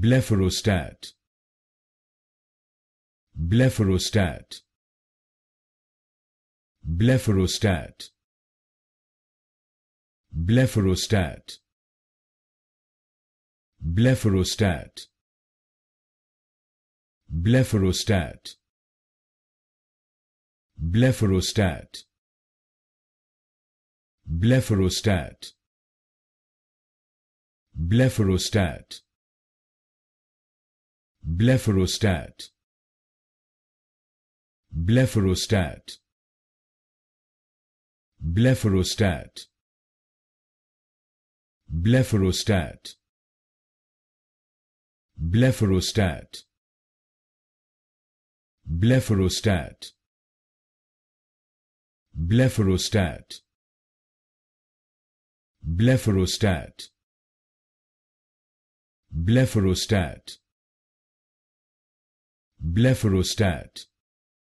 Blepharostat. Blepharostat. Blepharostat. Blepharostat. Blepharostat. Blepharostat. Blepharostat. Blepharostat. Blepharostat. Blepharostat Blepharostat Blepharostat Blepharostat Blepharostat Blepharostat Blepharostat Blepharostat Blepharostat Blepharostat.